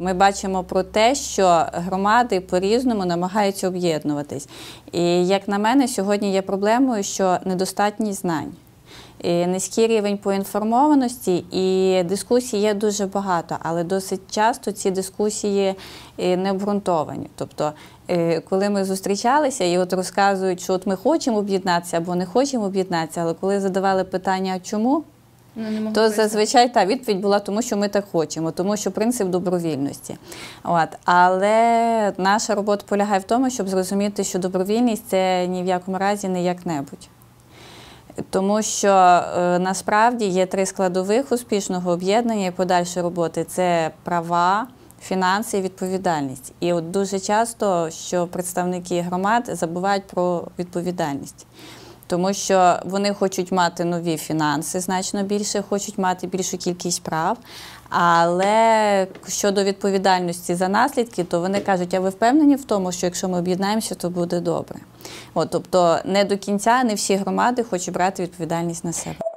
Ми бачимо про те, що громади по-різному намагаються об'єднуватись. І як на мене, сьогодні є проблемою, що недостатність знань. І низький рівень поінформованості і дискусій є дуже багато, але досить часто ці дискусії е, не обґрунтовані. Тобто, е, коли ми зустрічалися і от розказують, що от ми хочемо об'єднатися або не хочемо об'єднатися, але коли задавали питання, чому? Ну, то зазвичай та відповідь була, тому що ми так хочемо, тому що принцип добровільності. От. Але наша робота полягає в тому, щоб зрозуміти, що добровільність це ні в якому разі не як-небудь. Тому що е, насправді є три складових успішного об'єднання і подальшої роботи це права, фінанси і відповідальність. І от дуже часто, що представники громад забувають про відповідальність тому що вони хочуть мати нові фінанси значно більше, хочуть мати більшу кількість прав. Але щодо відповідальності за наслідки, то вони кажуть, а ви впевнені в тому, що якщо ми об'єднаємося, то буде добре. От, Тобто не до кінця не всі громади хочуть брати відповідальність на себе.